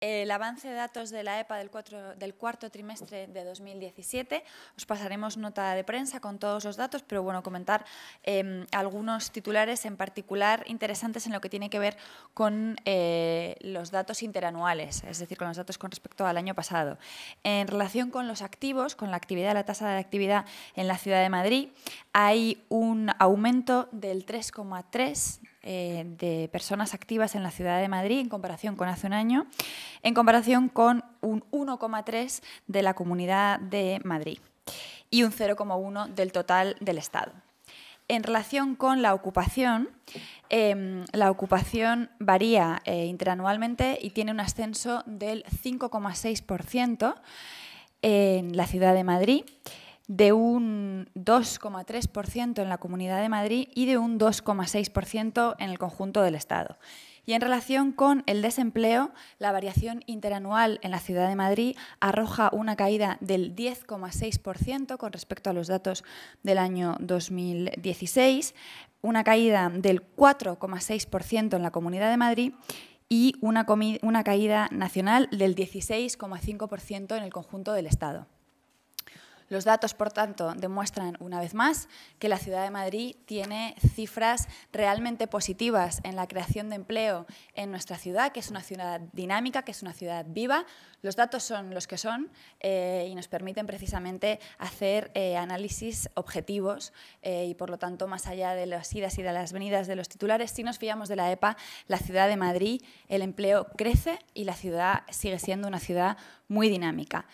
el avance de datos de la EPA del, cuarto trimestre de 2017. Os pasaremos nota de prensa con todos los datos, pero bueno, comentar em, algunos titulares en particular interesantes en lo que tiene que ver con eh, los datos interanuales, es decir, con los datos con respecto al año pasado. En relación con los activos, con la actividad, la tasa de actividad en la ciudad de Madrid, hay un aumento del 3,3 eh, de personas activas en la ciudad de Madrid en comparación con hace un año, en comparación con un 1,3 de la comunidad de Madrid y un 0,1 del total del Estado. En relación con la ocupación, em, la ocupación varía eh, interanualmente y tiene un ascenso del 5,6% en la ciudad de Madrid de un 2,3% en la Comunidad de Madrid y de un 2,6% en el conjunto del Estado. Y en relación con el desempleo, la variación interanual en la Ciudad de Madrid arroja una caída del 10,6% con respecto a los datos del año 2016, una caída del 4,6% en la Comunidad de Madrid y una, caída nacional del 16,5% en el conjunto del Estado. Los datos, por tanto, demuestran una vez más que la ciudad de Madrid tiene cifras realmente positivas en la creación de empleo en nuestra ciudad, que es una ciudad dinámica, que es una ciudad viva. Los datos son los que son eh, y nos permiten precisamente hacer eh, análisis objetivos eh, y, por lo tanto, más allá de las idas y de las venidas de los titulares, si nos fiamos de la EPA, la ciudad de Madrid, el empleo crece y la ciudad sigue siendo una ciudad muy dinámica.